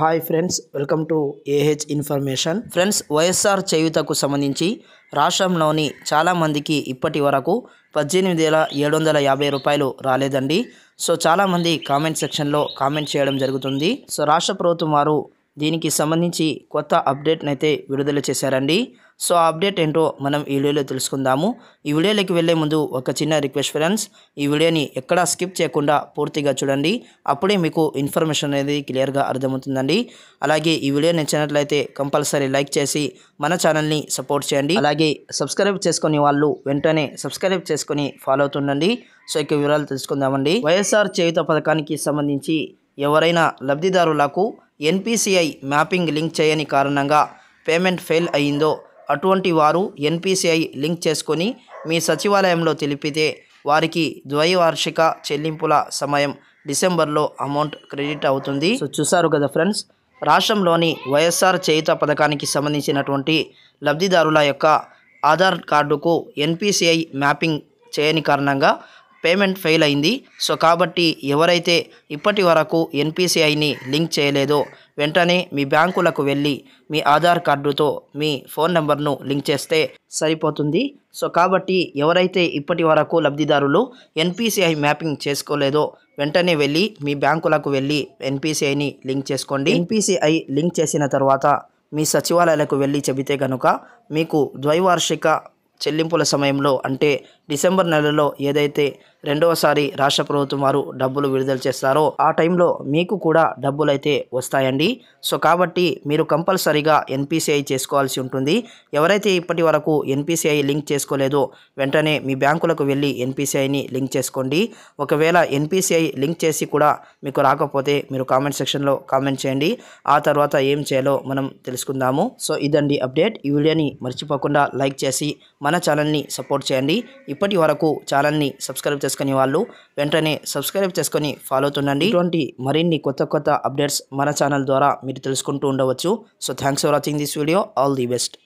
hi friends welcome to AH information friends YSR చేయుతకు సంబంధించి రాష్ట్రంలోని చాలామందికి ఇప్పటి వరకు పద్దెనిమిది వేల ఏడు వందల యాభై రూపాయలు రాలేదండి సో చాలామంది కామెంట్ సెక్షన్లో కామెంట్ చేయడం జరుగుతుంది సో రాష్ట్ర ప్రభుత్వం వారు దీనికి సంబంధించి కొత్త అప్డేట్ని అయితే విడుదల చేశారండి సో ఆ అప్డేట్ ఏంటో మనం ఈ వీడియోలో తెలుసుకుందాము ఈ వీడియోలోకి వెళ్ళే ముందు ఒక చిన్న రిక్వెస్ట్ ఫ్రెండ్స్ ఈ వీడియోని ఎక్కడా స్కిప్ చేయకుండా పూర్తిగా చూడండి అప్పుడే మీకు ఇన్ఫర్మేషన్ అనేది క్లియర్గా అర్థమవుతుందండి అలాగే ఈ వీడియో నచ్చినట్లయితే కంపల్సరీ లైక్ చేసి మన ఛానల్ని సపోర్ట్ చేయండి అలాగే సబ్స్క్రైబ్ చేసుకుని వాళ్ళు వెంటనే సబ్స్క్రైబ్ చేసుకుని ఫాలో అవుతుండండి సో ఇక వివరాలు తెలుసుకుందామండి వైఎస్ఆర్ చేయుత పథకానికి సంబంధించి ఎవరైనా లబ్ధిదారులకు ఎన్పిసిఐ మ్యాపింగ్ లింక్ చేయని కారణంగా పేమెంట్ ఫెయిల్ అయ్యిందో అటువంటి వారు ఎన్పిసిఐ లింక్ చేసుకొని మీ సచివాలయంలో తెలిపితే వారికి ద్వైవార్షిక చెల్లింపుల సమయం డిసెంబర్లో అమౌంట్ క్రెడిట్ అవుతుంది సో చూసారు కదా ఫ్రెండ్స్ రాష్ట్రంలోని వైఎస్ఆర్ చేయుత పథకానికి సంబంధించినటువంటి లబ్ధిదారుల యొక్క ఆధార్ కార్డుకు ఎన్పిసిఐ మ్యాపింగ్ చేయని కారణంగా పేమెంట్ ఫెయిల్ అయింది సో కాబట్టి ఎవరైతే ఇప్పటి వరకు ఎన్పిసిఐని లింక్ చేయలేదో వెంటనే మీ బ్యాంకులకు వెళ్ళి మీ ఆధార్ కార్డుతో మీ ఫోన్ నెంబర్ను లింక్ చేస్తే సరిపోతుంది సో కాబట్టి ఎవరైతే ఇప్పటి వరకు లబ్ధిదారులు ఎన్పిసిఐ మ్యాపింగ్ చేసుకోలేదో వెంటనే వెళ్ళి మీ బ్యాంకులకు వెళ్ళి ఎన్పిసిఐని లింక్ చేసుకోండి ఎన్పిసిఐ లింక్ చేసిన తర్వాత మీ సచివాలయాలకు వెళ్ళి చెబితే కనుక మీకు ద్వైవార్షిక చెల్లింపుల సమయంలో అంటే డిసెంబర్ నెలలో ఏదైతే రెండవసారి రాష్ట్ర ప్రభుత్వం వారు డబ్బులు విడుదల చేస్తారో ఆ టైంలో మీకు కూడా డబ్బులు అయితే వస్తాయండి సో కాబట్టి మీరు కంపల్సరీగా ఎన్పిసిఐ చేసుకోవాల్సి ఉంటుంది ఎవరైతే ఇప్పటి వరకు ఎన్పిసిఐ లింక్ చేసుకోలేదో వెంటనే మీ బ్యాంకులకు వెళ్ళి ఎన్పిసిఐని లింక్ చేసుకోండి ఒకవేళ ఎన్పిసిఐ లింక్ చేసి కూడా మీకు రాకపోతే మీరు కామెంట్ సెక్షన్లో కామెంట్ చేయండి ఆ తర్వాత ఏం చేయాలో మనం తెలుసుకుందాము సో ఇదండి అప్డేట్ ఈ వీడియోని మర్చిపోకుండా లైక్ చేసి మన ఛానల్ని సపోర్ట్ చేయండి ఇప్పటి వరకు ఛానల్ని సబ్స్క్రైబ్ చేసుకునే వాళ్ళు వెంటనే సబ్స్క్రైబ్ చేసుకొని ఫాలో అవుతుండండి ఇటువంటి మరిన్ని కొత్త కొత్త అప్డేట్స్ మన ఛానల్ ద్వారా మీరు తెలుసుకుంటూ ఉండవచ్చు so thanks for watching this video all the best